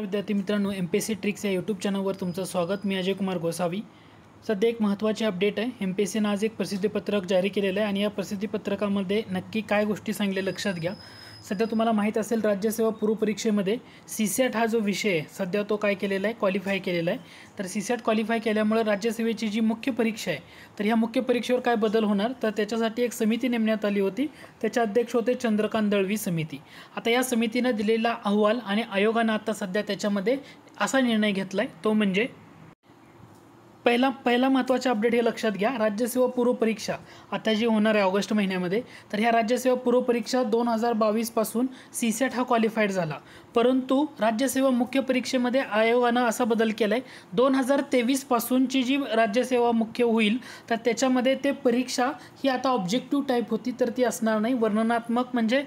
विद्यार्थी मित्रांनो M P S C tricks या यूट्यूब चॅनलवर तुमचं स्वागत मी अजय कुमार गोसावी सध्या एक महत्त्वाचे अपडेट आहे एम पी एस सीनं आज एक प्रसिद्धीपत्रक जारी केलेलं आहे आणि या प्रसिद्धीपत्रकामध्ये नक्की काय गोष्टी सांगल्या लक्षात घ्या सध्या तुम्हाला माहीत असेल राज्यसेवा पूर्वपरीक्षेमध्ये सी सॅट e हा जो विषय आहे सध्या तो काय केलेला आहे क्वालिफाय केलेला आहे तर सी सॅट क्वालिफाय केल्यामुळे राज्यसेवेची जी मुख्य परीक्षा आहे तर ह्या मुख्य परीक्षेवर काय बदल होणार तर त्याच्यासाठी एक समिती नेमण्यात आली होती त्याचे अध्यक्ष होते चंद्रकांत दळवी समिती आता या समितीनं दिलेला अहवाल आणि आयोगानं आता सध्या त्याच्यामध्ये असा निर्णय घेतला आहे तो म्हणजे पहिला पहिला महत्त्वाचा अपडेट हे लक्षात घ्या राज्यसेवा पूर्वपरीक्षा आता जी होणार आहे ऑगस्ट महिन्यामध्ये तर ह्या राज्यसेवा पूर्वपरीक्षा दोन हजार बावीसपासून सी सॅट हा क्वालिफाईड झाला परंतु राज्यसेवा मुख्य परीक्षेमध्ये आयोगानं असा बदल केला आहे दोन हजार तेवीसपासूनची जी राज्यसेवा मुख्य होईल तर त्याच्यामध्ये ते परीक्षा ही आता ऑब्जेक्टिव्ह टाईप होती तर ती असणार नाही वर्णनात्मक म्हणजे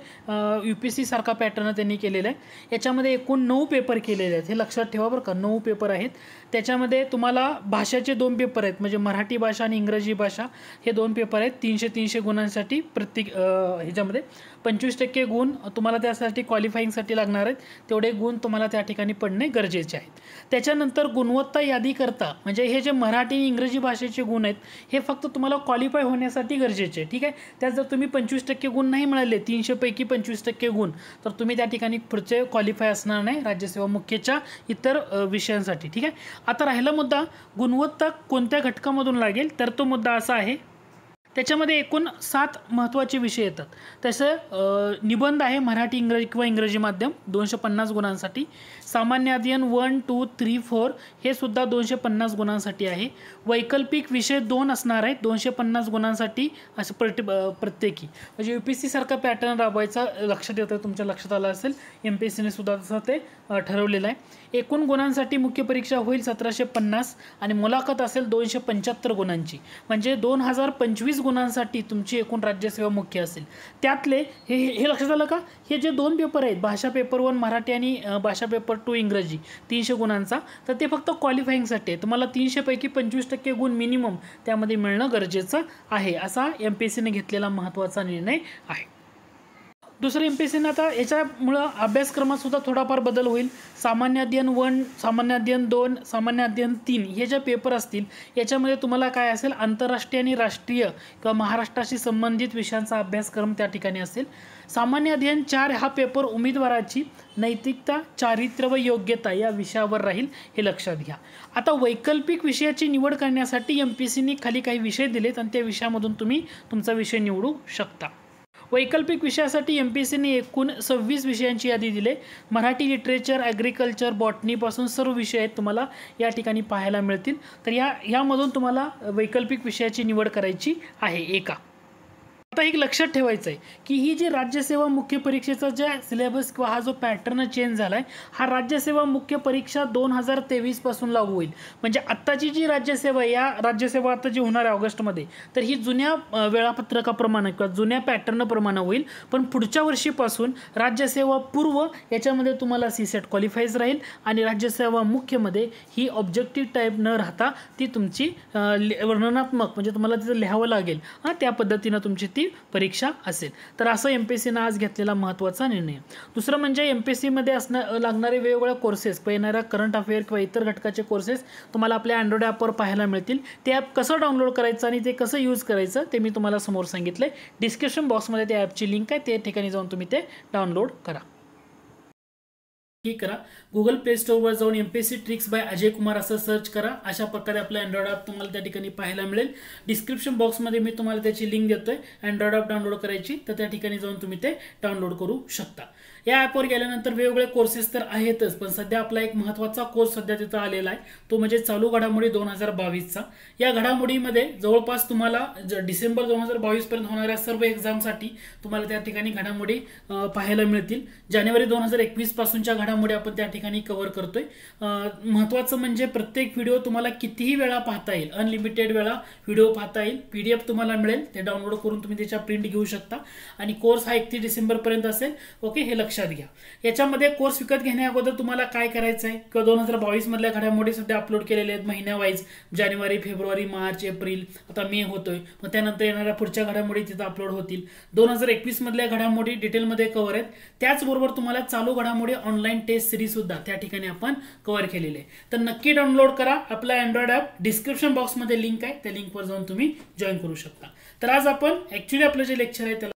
यू पी सी सारखा पॅटर्न त्यांनी केलेला आहे याच्यामध्ये एकूण नऊ पेपर केलेले आहेत हे लक्षात ठेवा बरं का नऊ पेपर आहेत त्याच्यामध्ये तुम्हाला भाषेचे म्हणजे दोन पेपर आहेत म्हणजे मराठी भाषा आणि इंग्रजी भाषा हे दोन पेपर आहेत तीनशे तीनशे गुणांसाठी प्रत्येक ह्याच्यामध्ये पंचवीस टक्के गुण तुम्हाला त्यासाठी क्वालिफाईंगसाठी लागणार आहेत तेवढे गुण तुम्हाला त्या ठिकाणी पडणे गरजेचे आहेत त्याच्यानंतर गुणवत्ता यादी करता म्हणजे हे जे मराठी आणि इंग्रजी भाषेचे गुण आहेत हे फक्त तुम्हाला क्वालिफाय होण्यासाठी गरजेचे आहे ठीक आहे त्यात जर तुम्ही पंचवीस टक्के गुण नाही मिळाले तीनशेपैकी पंचवीस टक्के गुण तर तुम्ही त्या ठिकाणी पुढचे क्वालिफाय असणार नाही राज्यसेवा मुख्यच्या इतर विषयांसाठी ठीक आहे आता राहिला मुद्दा गुणवत्ता कोणत्या घटकामधून लागेल तर तो मुद्दा असा आहे त्याच्यामध्ये एकूण सात महत्त्वाचे विषय येतात तसं निबंध आहे मराठी इंग्रजी किंवा इंग्रजी माध्यम दोनशे पन्नास गुणांसाठी सामान्य अध्ययन वन टू थ्री फोर हे सुद्धा दोनशे पन्नास गुणांसाठी आहे वैकल्पिक विषय दोन असणार आहेत दोनशे पन्नास गुणांसाठी असं प्रत प्रत्येकी म्हणजे यू पी एस सारखा पॅटर्न राबवायचा लक्षात येतं तुमच्या लक्षात आलं असेल एम पी एस सीने सुद्धा तसं ते ठरवलेलं आहे एकूण गुणांसाठी मुख्य परीक्षा होईल सतराशे पन्नास आणि मुलाखत असेल दोनशे पंच्याहत्तर गुणांची म्हणजे दोन हजार पंचवीस गुणांसाठी तुमची एकूण राज्यसेवा मुख्य असेल त्यातले हे हे लक्षात आलं का हे जे दोन पेपर आहेत भाषा पेपर वन मराठी आणि भाषा पेपर टू इंग्रजी तीनशे गुणांचा तर ते फक्त क्वालिफाईंगसाठी आहे तुम्हाला तीनशेपैकी पंचवीस टक्के गुण मिनिमम त्यामध्ये मिळणं गरजेचं आहे असा एम पी एस सीने घेतलेला महत्त्वाचा निर्णय आहे दुसरं एम पी एस सीनं आता याच्यामुळं अभ्यासक्रमातसुद्धा थोडाफार बदल होईल सामान्य अध्ययन वन सामान्य अध्ययन दोन सामान्य अध्ययन तीन हे ज्या पेपर असतील याच्यामध्ये तुम्हाला काय असेल आंतरराष्ट्रीय आणि राष्ट्रीय किंवा महाराष्ट्राशी संबंधित विषयांचा अभ्यासक्रम त्या ठिकाणी असेल सामान्य अध्ययन चार हा पेपर उमेदवाराची नैतिकता चारित्र्य व योग्यता या विषयावर राहील हे लक्षात घ्या आता वैकल्पिक विषयाची निवड करण्यासाठी एम पी सीने खाली काही विषय दिलेत आणि त्या विषयामधून तुम्ही तुमचा विषय निवडू शकता वैकल्पिक विषयासाठी एम पी एस सीने एकूण सव्वीस विषयांची यादी दिली आहे मराठी लिटरेचर ॲग्रिकल्चर बॉटनीपासून सर्व विषय आहेत तुम्हाला या ठिकाणी पाहायला मिळतील तर या ह्यामधून तुम्हाला वैकल्पिक विषयाची निवड करायची आहे एका आता एक लक्षात ठेवायचं आहे की ही जी राज्यसेवा मुख्य परीक्षेचा ज्या सिलेबस किंवा हा जो पॅटर्न चेंज झाला आहे हा राज्यसेवा मुख्य परीक्षा दोन हजार तेवीसपासून लागू होईल म्हणजे आत्ताची जी राज्यसेवा या राज्यसेवा आता जी होणार आहे ऑगस्टमध्ये तर ही जुन्या वेळापत्रकाप्रमाणे किंवा जुन्या पॅटर्नप्रमाणे होईल पण पुढच्या वर्षीपासून राज्यसेवा पूर्व याच्यामध्ये तुम्हाला सी सेट क्वालिफाईज राहील आणि राज्यसेवा मुख्यमध्ये ही ऑब्जेक्टिव्ह टाईप न राहता ती तुमची वर्णनात्मक म्हणजे तुम्हाला तिथं लिहावं लागेल हां त्या पद्धतीनं तुमची ती परीक्षा असेल तर असं एम पी एस सीनं आज घेतलेला महत्त्वाचा निर्णय दुसरं म्हणजे एम पी एस सीमध्ये असणं लागणारे वेगवेगळ्या कोर्सेस येणाऱ्या करंट अफेअर किंवा इतर घटकाचे कोर्सेस तुम्हाला आपल्या अँड्रॉइड ॲपवर पाहायला मिळतील ते ॲप कसं डाउनलोड करायचं आणि ते कसं यूज करायचं ते मी तुम्हाला समोर सांगितलं आहे डिस्क्रिप्शन बॉक्समध्ये त्या ॲपची लिंक आहे त्या ठिकाणी जाऊन तुम्ही ते डाउनलोड करा ही करा गुगल प्ले स्टोरवर जाऊन M tricks by Ajay Kumar असं सर्च करा अशा प्रकारे आपलं अँड्रॉइड ॲप तुम्हाला त्या ठिकाणी पाहायला मिळेल डिस्क्रिप्शन बॉक्समध्ये मी तुम्हाला त्याची लिंक देतोय अँड्रॉइड ॲप डाउनलोड करायची तर त्या ठिकाणी जाऊन तुम्ही ते डाउनलोड करू शकता या ॲपवर गेल्यानंतर वेगवेगळे कोर्सेस तर आहेतच पण सध्या आपला एक महत्त्वाचा कोर्स सध्या तिथं आलेला आहे तो म्हणजे चालू घडामोडी दोन हजार बावीसचा या घडामोडीमध्ये जवळपास तुम्हाला डिसेंबर दोन हजार बावीसपर्यंत होणाऱ्या सर्व एक्झामसाठी तुम्हाला त्या ठिकाणी घडामोडी पाहायला मिळतील जानेवारी दोन हजार एकवीस पासूनच्या घडामोडी आपण त्या ठिकाणी कव्हर करतोय महत्वाचं म्हणजे प्रत्येक व्हिडिओ तुम्हाला कितीही वेळा पाहता येईल अनलिमिटेड वेळा व्हिडिओ पाहता येईल पीडीएफ तुम्हाला मिळेल ते डाउनलोड करून तुम्ही त्याच्या प्रिंट घेऊ शकता आणि कोर्स हा एकतीस डिसेंबरपर्यंत असेल ओके हे लक्षात घ्या याच्यामध्ये कोर्स विकत घेण्या अगोदर तुम्हाला काय करायचं आहे किंवा दोन हजार बावीसमधल्या घडामोडी सध्या अपलोड केलेल्या आहेत महिन्यावाईज जानेवारी फेब्रुवारी मार्च एप्रिल आता मे होतोय मग त्यानंतर येणाऱ्या पुढच्या घडामोडी तिथं अपलोड होतील दोन हजार एकवीसमधल्या घडामोडी डिटेलमध्ये कव्हर आहेत त्याचबरोबर तुम्हाला चालू घडामोडी ऑनलाईन ऑनलाईन टेस्ट सिरीज सुद्धा त्या ठिकाणी आपण कव्हर नक्की डाउनलोड करा आपला अँड्रॉइड ॲप डिस्क्रिप्शन बॉक्समध्ये लिंक है त्या लिंकवर जाऊन तुम्ही जॉईन करू शकता तर आज अपन एक्चुअली आपलं जे लेक्चर है